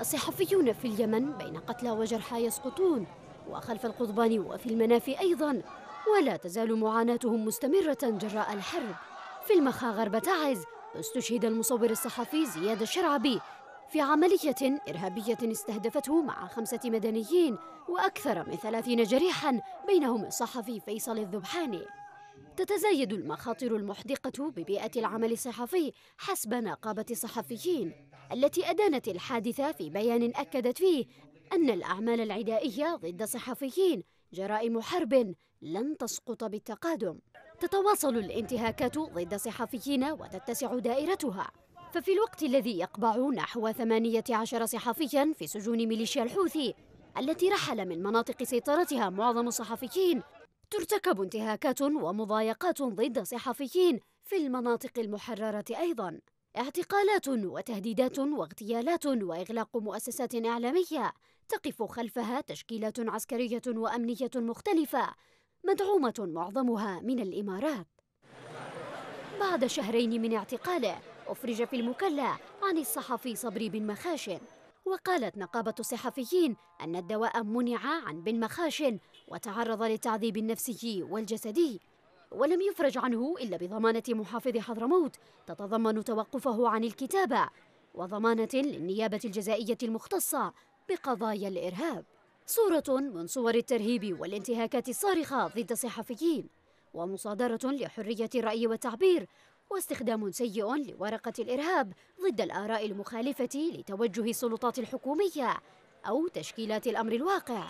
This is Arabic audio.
الصحفيون في اليمن بين قتلى وجرحى يسقطون وخلف القضبان وفي المنافي أيضا ولا تزال معاناتهم مستمرة جراء الحرب في المخا غرب تعز استشهد المصور الصحفي زياد الشرعبي في عملية إرهابية استهدفته مع خمسة مدنيين وأكثر من ثلاثين جريحا بينهم الصحفي فيصل الذبحاني تتزايد المخاطر المحدقة ببيئة العمل الصحفي حسب نقابة الصحفيين التي أدانت الحادثة في بيان أكدت فيه أن الأعمال العدائية ضد صحفيين جرائم حرب لن تسقط بالتقادم تتواصل الانتهاكات ضد صحفيين وتتسع دائرتها ففي الوقت الذي يقبع نحو 18 صحفيا في سجون ميليشيا الحوثي التي رحل من مناطق سيطرتها معظم الصحفيين ترتكب انتهاكات ومضايقات ضد صحفيين في المناطق المحررة أيضا اعتقالات وتهديدات واغتيالات وإغلاق مؤسسات إعلامية تقف خلفها تشكيلات عسكرية وأمنية مختلفة مدعومة معظمها من الإمارات بعد شهرين من اعتقاله أفرج في المكلة عن الصحفي صبري بن مخاشن وقالت نقابة الصحفيين أن الدواء منع عن بن مخاشن وتعرض للتعذيب النفسي والجسدي ولم يفرج عنه إلا بضمانة محافظ حضرموت تتضمن توقفه عن الكتابة وضمانة للنيابة الجزائية المختصة بقضايا الإرهاب صورة من صور الترهيب والانتهاكات الصارخة ضد الصحفيين ومصادرة لحرية الرأي والتعبير واستخدام سيء لورقة الإرهاب ضد الآراء المخالفة لتوجه السلطات الحكومية أو تشكيلات الأمر الواقع